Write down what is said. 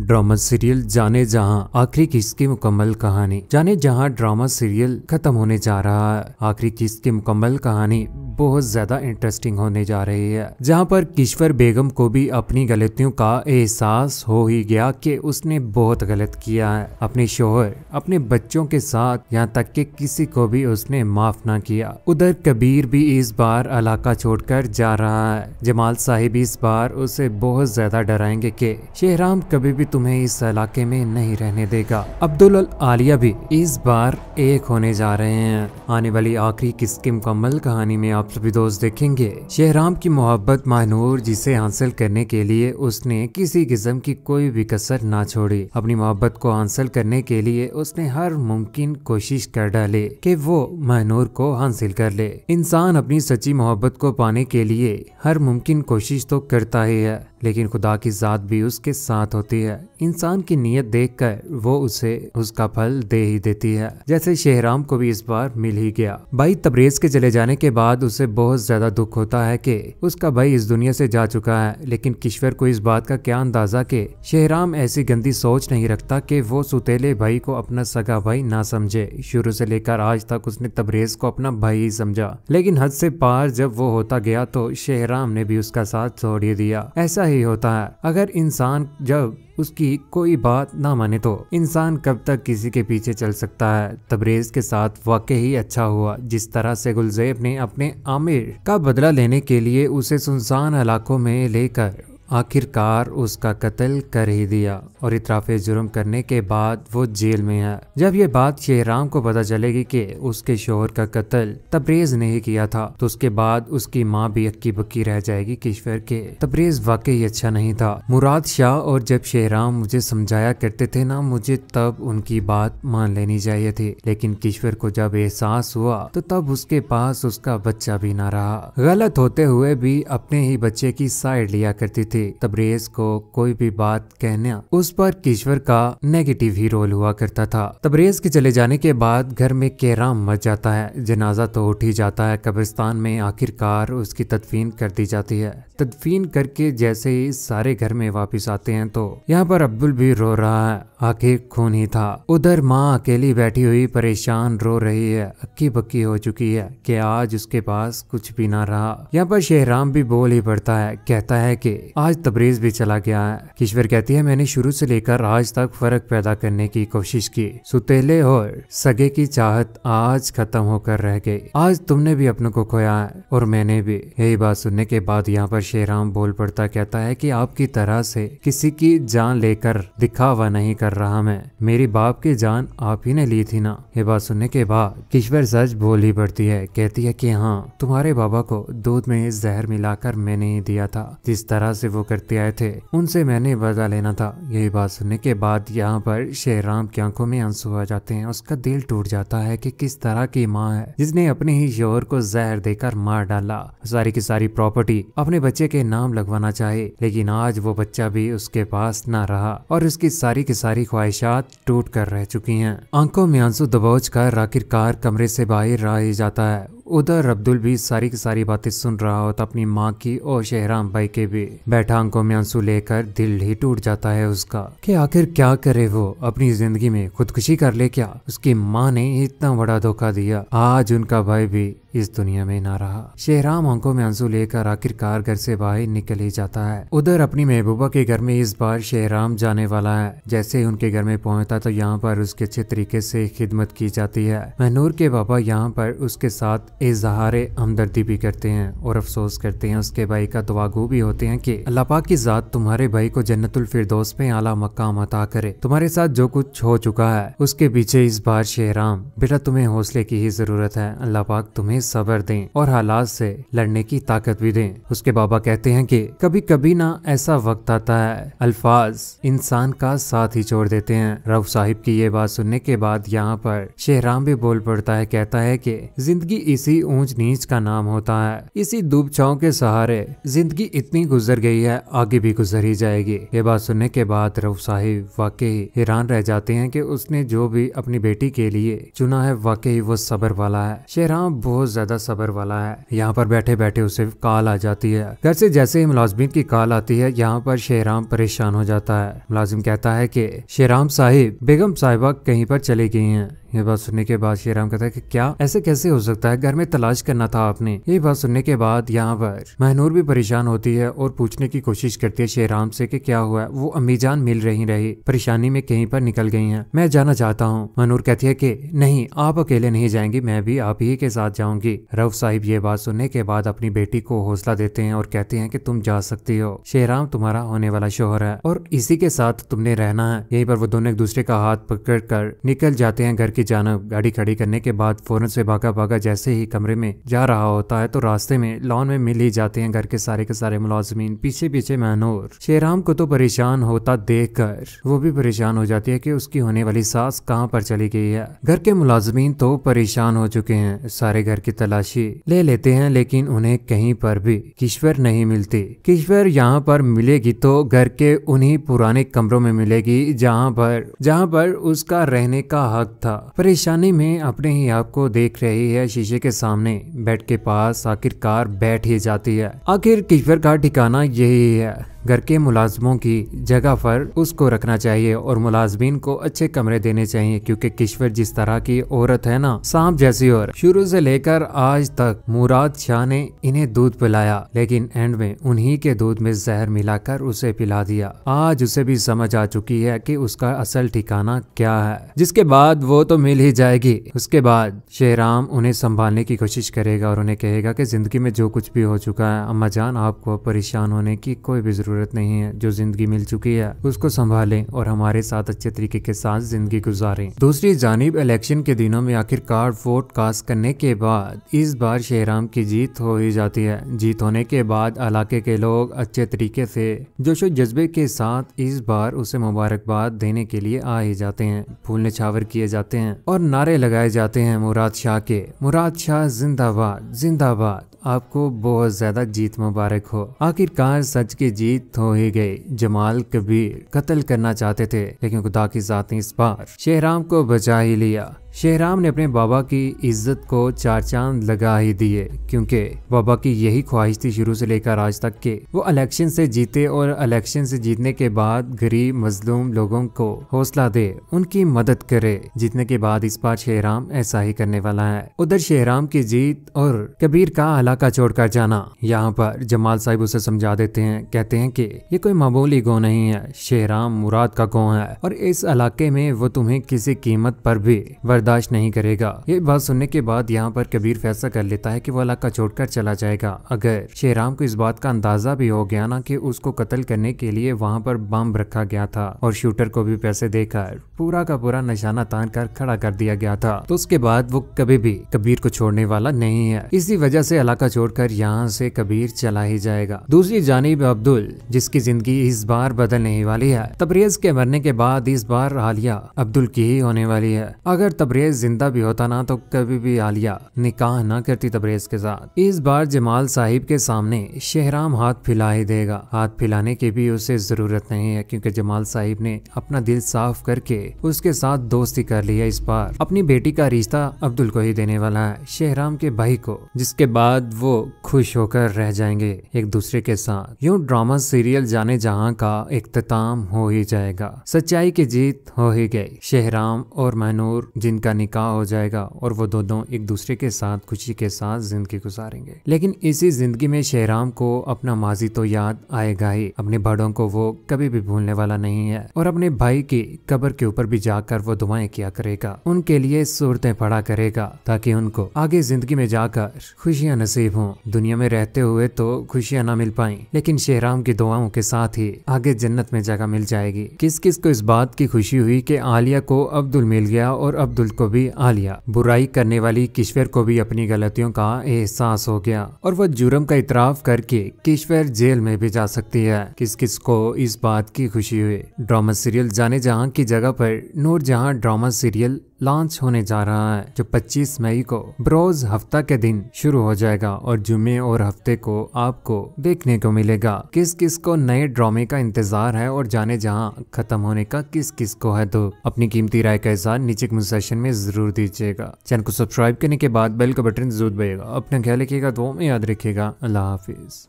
drama serial जाने जहां आखिरी किस्त की मुकम्मल कहानी जाने जहां ड्रामा सीरियल खत्म होने जा रहा है आखिरी किस्त की मुकम्मल कहानी बहुत ज्यादा इंटरेस्टिंग होने जा रही है जहां पर किश्वर बेगम को भी अपनी गलतियों का एहसास हो ही गया कि उसने बहुत गलत किया है अपने शोहर अपने बच्चों के साथ यहाँ तक कि किसी को भी उसने माफ ना किया उधर कबीर भी इस बार इलाका छोड़कर जा रहा है जमाल साहिब इस बार उसे बहुत ज्यादा डराएंगे के शेहराम कभी भी भी तुम्हें इस इलाके में नहीं रहने देगा अब्दुल अल आलिया भी इस बार एक होने जा रहे हैं आने वाली आखिरी किसकी मुकम्मल कहानी में आप सभी दोस्त देखेंगे शहराम की मोहब्बत महानूर जिसे हासिल करने के लिए उसने किसी किस्म की कोई भी कसर ना छोड़ी अपनी मोहब्बत को हासिल करने के लिए उसने हर मुमकिन कोशिश कर डाली की वो महानूर को हासिल कर ले इंसान अपनी सच्ची मोहब्बत को पाने के लिए हर मुमकिन कोशिश तो करता ही है लेकिन खुदा की जात भी उसके साथ होती है है इंसान की नीयत देख कर वो उसे उसका फल दे ही देती है जैसे शेहराम को भी इस बार मिल ही गया भाई तबरेज के चले जाने के बाद उसे बहुत ज्यादा दुख होता है कि उसका भाई इस दुनिया से जा चुका है लेकिन किश्वर को इस बात का क्या अंदाजा के शेहराम ऐसी गंदी सोच नहीं रखता की वो सुतेले भाई को अपना सगा भाई ना समझे शुरू से लेकर आज तक उसने तबरेज को अपना भाई ही समझा लेकिन हद से पार जब वो होता गया तो शेहराम ने भी उसका साथ छोड़ ही दिया ऐसा ही होता है अगर इंसान जब उसकी कोई बात ना माने तो इंसान कब तक किसी के पीछे चल सकता है तबरेज के साथ वाकई ही अच्छा हुआ जिस तरह से गुलजेब ने अपने आमिर का बदला लेने के लिए उसे सुनसान इलाकों में लेकर आखिरकार उसका कत्ल कर ही दिया और इतराफे जुर्म करने के बाद वो जेल में है जब ये बात शेहराम को पता चलेगी कि उसके शोहर का कत्ल तबरेज ने ही किया था तो उसके बाद उसकी माँ भी अक्की बक्की रह जाएगी किश्वर के तबरेज वाकई अच्छा नहीं था मुराद शाह और जब शेहराम मुझे समझाया करते थे ना मुझे तब उनकी बात मान लेनी चाहिए थी लेकिन किश्वर को जब एहसास हुआ तो तब उसके पास उसका बच्चा भी ना रहा गलत होते हुए भी अपने ही बच्चे की साइड लिया करती थी से तबरेज को कोई भी बात कहना उस पर किश्वर का नेगेटिव ही रोल हुआ करता था तबरेज के चले जाने के बाद घर में कैराम मच जाता है जनाजा तो उठ ही जाता है कब्रिस्तान में आखिरकार उसकी तदफीन कर दी जाती है तदफीन करके जैसे ही सारे घर में वापिस आते हैं तो यहाँ पर अब्दुल भी रो रहा है आखिर खून ही था उधर माँ अकेली बैठी हुई परेशान रो रही है अक्की बक्की हो चुकी है कि आज उसके पास कुछ भी ना रहा यहाँ पर शेहराम भी बोल ही पड़ता है कहता है कि आज आज तबरेज़ भी चला गया है किश्वर कहती है मैंने शुरू से लेकर आज तक फर्क पैदा करने की कोशिश की सुतेले और सगे की चाहत आज खत्म होकर रह गई आज तुमने भी अपनों को खोया है और मैंने भी यही बात सुनने के बाद यहाँ पर शेराम बोल पड़ता कहता है कि आपकी तरह से किसी की जान लेकर दिखावा नहीं कर रहा मैं मेरी बाप की जान आप ही ने ली थी ना ये बात सुनने के बाद किश्वर सच बोल ही पड़ती है कहती है की हाँ तुम्हारे बाबा को दूध में जहर मिलाकर मैंने ही दिया था जिस तरह से वो करते आए थे उनसे मैंने वजह लेना था यही बात सुनने के बाद यहाँ पर शेराम की आंखों में आंसू आ जाते हैं उसका दिल टूट जाता है कि किस तरह की माँ है जिसने अपने ही शोहर को जहर देकर मार डाला सारी की सारी प्रॉपर्टी अपने बच्चे के नाम लगवाना चाहे लेकिन आज वो बच्चा भी उसके पास न रहा और उसकी सारी की सारी ख्वाहिशात टूट कर रह चुकी है आंखों में आंसू दबोच कर आखिरकार कमरे से बाहर आ जाता है उधर अब्दुल भी सारी की सारी बातें सुन रहा होता अपनी माँ की और शहराम भाई के भी बैठा आंखों में आंसू लेकर दिल ही टूट जाता है उसका कि आखिर क्या करे वो अपनी जिंदगी में खुदकुशी कर ले क्या उसकी माँ ने इतना बड़ा धोखा दिया आज उनका भाई भी इस दुनिया में ना रहा शेहराम आंखों में आंसू लेकर आखिरकार घर से बाहर निकल ही जाता है उधर अपनी महबूबा के घर में इस बार शेहराम जाने वाला है जैसे ही उनके घर में पहुंचता तो यहाँ पर उसके अच्छे तरीके से खिदमत की जाती है महनूर के बाबा यहाँ पर उसके साथ इजहार हमदर्दी भी करते हैं और अफसोस करते हैं उसके भाई का दुआगू भी होते हैं की अल्लाह पाक की जात तुम्हारे भाई को जन्नतुल फिरदोस में आला मकाम अता करे तुम्हारे साथ जो कुछ हो चुका है उसके पीछे इस बार शेहराम बेटा तुम्हें हौसले की ही जरूरत है अल्लाह पाक तुम्हें सबर दें और हालात से लड़ने की ताकत भी दें उसके बाबा कहते हैं कि कभी कभी ना ऐसा वक्त आता है अल्फाज इंसान का साथ ही छोड़ देते हैं रऊफ साहिब की ये बात सुनने के बाद यहाँ पर शेहराम भी बोल पड़ता है कहता है कि जिंदगी इसी ऊंच नीच का नाम होता है इसी दूब छाओ के सहारे जिंदगी इतनी गुजर गई है आगे भी गुजर ही जाएगी ये बात सुनने के बाद रऊफ साहिब वाकई हैरान रह जाते हैं कि उसने जो भी अपनी बेटी के लिए चुना है वाकई वो सबर वाला है शेहराम बहुत ज्यादा सबर वाला है यहाँ पर बैठे बैठे उसे कॉल आ जाती है घर से जैसे ही मुलाजमीन की कॉल आती है यहाँ पर शेराम परेशान हो जाता है मुलाजिम कहता है की शेराम साहिब बेगम साहिबा कहीं पर चली गई है ये बात सुनने के बाद श्री राम कहता है कि क्या ऐसे कैसे हो सकता है घर में तलाश करना था आपने ये बात सुनने के बाद यहाँ पर महनूर भी परेशान होती है और पूछने की कोशिश करती है श्री राम से कि क्या हुआ वो अम्मीजान मिल रही रही परेशानी में कहीं पर निकल गई है मैं जाना चाहता हूँ महनूर कहती है की नहीं आप अकेले नहीं जाएंगी मैं भी आप ही के साथ जाऊंगी रऊफ साहिब ये बात सुनने के बाद अपनी बेटी को हौसला देते हैं और कहते हैं की तुम जा सकती हो शेराम तुम्हारा होने वाला शोहर है और इसी के साथ तुमने रहना है यही पर वो दोनों एक दूसरे का हाथ पकड़ कर निकल जाते हैं घर की की जानब गाड़ी खड़ी करने के बाद फ़ौरन से भागा भागा जैसे ही कमरे में जा रहा होता है तो रास्ते में लॉन में मिल ही जाते हैं घर के सारे के सारे मुलाजमीन पीछे पीछे महनूर शेराम को तो परेशान होता देख कर वो भी परेशान हो जाती है की उसकी होने वाली सास कहाँ पर चली गई है घर के मुलाजमीन तो परेशान हो चुके हैं सारे घर की तलाशी ले लेते हैं लेकिन उन्हें कहीं पर भी किश्वर नहीं मिलती किश्वर यहाँ पर मिलेगी तो घर के उन्हीं पुराने कमरों में मिलेगी जहाँ पर जहाँ पर उसका रहने का हक था परेशानी में अपने ही आप को देख रही है शीशे के सामने बेड के पास आखिरकार बैठ ही जाती है आखिर किशवर का ठिकाना यही है घर के मुलाजमों की जगह पर उसको रखना चाहिए और मुलाजमीन को अच्छे कमरे देने चाहिए क्योंकि किश्वर जिस तरह की औरत है ना सांप जैसी और शुरू से लेकर आज तक मुराद शाह ने इन्हें दूध पिलाया लेकिन एंड में उन्हीं के दूध में जहर मिलाकर उसे पिला दिया आज उसे भी समझ आ चुकी है कि उसका असल ठिकाना क्या है जिसके बाद वो तो मिल ही जाएगी उसके बाद शेराम उन्हें संभालने की कोशिश करेगा और उन्हें कहेगा की जिंदगी में जो कुछ भी हो चुका है अम्मा जान आपको परेशान होने की कोई भी जरूरत ज़रूरत नहीं है जो ज़िंदगी मिल चुकी है उसको संभालें और हमारे साथ अच्छे तरीके के साथ ज़िंदगी गुजारें दूसरी जानब इलेक्शन के दिनों में आखिरकार वोट कास्ट करने के बाद इस बार शहराम की जीत हो ही जाती है जीत होने के बाद इलाके के लोग अच्छे तरीके से जोशो जज्बे के साथ इस बार उसे मुबारकबाद देने के लिए आ ही जाते हैं फूल निछावर किए जाते हैं और नारे लगाए जाते हैं मुराद शाह के मुराद शाह जिंदाबाद जिंदाबाद आपको बहुत ज्यादा जीत मुबारक हो आखिरकार सच की जीत हो तो ही गई जमाल कबीर कत्ल करना चाहते थे लेकिन खुदा की जात ने इस बार शेहराम को बचा ही लिया शेहराम ने अपने बाबा की इज्जत को चार चांद लगा ही दिए क्योंकि बाबा की यही ख्वाहिश थी शुरू से लेकर आज तक के वो इलेक्शन से जीते और इलेक्शन से जीतने के बाद गरीब मजलूम लोगों को हौसला दे उनकी मदद करे जीतने के बाद इस बार शेहराम ऐसा ही करने वाला है उधर शेहराम की जीत और कबीर का हलाका छोड़ कर जाना यहाँ पर जमाल साहिब उसे समझा देते हैं कहते हैं की ये कोई मामूली गो नहीं है शेहराम मुराद का गो है और इस इलाके में वो तुम्हें किसी कीमत पर भी बर्दाश्त नहीं करेगा ये बात सुनने के बाद यहाँ पर कबीर फैसला कर लेता है कि वो इलाका छोड़कर चला जाएगा अगर शेराम को इस बात का अंदाजा भी हो गया ना कि उसको कत्ल करने के लिए वहाँ पर बम रखा गया था और शूटर को भी पैसे देकर पूरा का पूरा निशाना तान कर खड़ा कर दिया गया था तो उसके बाद वो कभी भी कबीर को छोड़ने वाला नहीं है इसी वजह से इलाका छोड़कर यहाँ से कबीर चला ही जाएगा दूसरी जानब अब्दुल जिसकी जिंदगी इस बार बदलने वाली है तबरेज के मरने के बाद इस बार हालिया अब्दुल की ही होने वाली है अगर तब तबरेज जिंदा भी होता ना तो कभी भी आलिया निकाह ना करती तबरेज के साथ इस बार जमाल साहिब के सामने शहराम हाथ फैला ही देगा हाथ फैलाने की भी उसे जरूरत नहीं है क्योंकि जमाल साहिब ने अपना दिल साफ करके उसके साथ दोस्ती कर लिया इस बार अपनी बेटी का रिश्ता अब्दुल को ही देने वाला है शहराम के भाई को जिसके बाद वो खुश होकर रह जाएंगे एक दूसरे के साथ यूँ ड्रामा सीरियल जाने जहाँ का इख्ताम हो ही जाएगा सच्चाई की जीत हो ही गई शहराम और महनूर जिन इनका निकाह हो जाएगा और वो दोनों एक दूसरे के साथ खुशी के साथ जिंदगी गुजारेंगे लेकिन इसी जिंदगी में शहराम को अपना माजी तो याद आएगा ही अपने बड़ों को वो कभी भी भूलने वाला नहीं है और अपने भाई की कब्र के ऊपर भी जाकर वो दुआएं किया करेगा उनके लिए सूरतें पड़ा करेगा ताकि उनको आगे जिंदगी में जाकर खुशियाँ नसीब हों दुनिया में रहते हुए तो खुशियाँ ना मिल पाई लेकिन शहराम की दुआओं के साथ ही आगे जन्नत में जगह मिल जाएगी किस किस को इस बात की खुशी हुई कि आलिया को अब्दुल मिल गया और अब्दुल को भी आ लिया बुराई करने वाली किश्वर को भी अपनी गलतियों का एहसास हो गया और वह जुर्म का इतराफ करके किश्वर जेल में भी जा सकती है किस किस को इस बात की खुशी हुई ड्रामा सीरियल जाने जहाँ की जगह पर नूर जहाँ ड्रामा सीरियल लॉन्च होने जा रहा है जो 25 मई को ब्रोज हफ्ता के दिन शुरू हो जाएगा और जुमे और हफ्ते को आपको देखने को मिलेगा किस किस को नए ड्रामे का इंतजार है और जाने जहाँ खत्म होने का किस किस को है तो अपनी कीमती राय का एहसास नीचे सेशन में जरूर दीजिएगा चैनल को सब्सक्राइब करने के बाद बेल का बटन जरूर दबाइएगा अपना ख्याल रखिएगा दो में याद रखिएगा अल्लाह हाफिज़